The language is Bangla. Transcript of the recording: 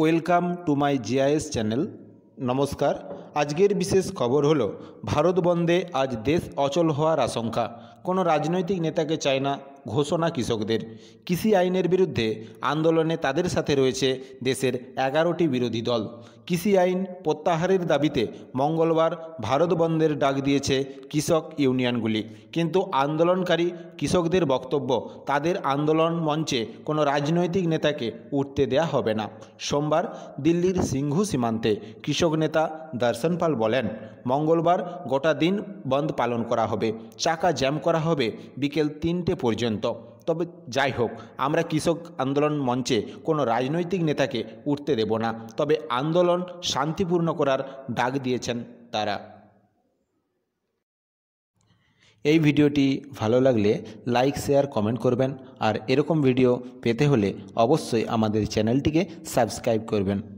welcome to my GIS channel নমস্কার আজকের বিশেষ খবর হলো ভারত বন্ধে আজ দেশ অচল হওয়ার আশঙ্কা কোনো রাজনৈতিক নেতাকে চায় না ঘোষণা কৃষকদের কৃষি আইনের বিরুদ্ধে আন্দোলনে তাদের সাথে রয়েছে দেশের এগারোটি বিরোধী দল কৃষি আইন প্রত্যাহারের দাবিতে মঙ্গলবার ভারত বন্ধের ডাক দিয়েছে কৃষক ইউনিয়নগুলি কিন্তু আন্দোলনকারী কৃষকদের বক্তব্য তাদের আন্দোলন মঞ্চে কোনো রাজনৈতিক নেতাকে উঠতে দেয়া হবে না সোমবার দিল্লির সিংহু সীমান্তে কৃষক নেতা দর্শন পাল বলেন মঙ্গলবার গোটা দিন বন্ধ পালন করা হবে চাকা জ্যাম করা হবে বিকেল তিনটে পর্যন্ত পর্যন্ত তবে যাই হোক আমরা কৃষক আন্দোলন মঞ্চে কোনো রাজনৈতিক নেতাকে উঠতে দেব না তবে আন্দোলন শান্তিপূর্ণ করার ডাক দিয়েছেন তারা এই ভিডিওটি ভালো লাগলে লাইক শেয়ার কমেন্ট করবেন আর এরকম ভিডিও পেতে হলে অবশ্যই আমাদের চ্যানেলটিকে সাবস্ক্রাইব করবেন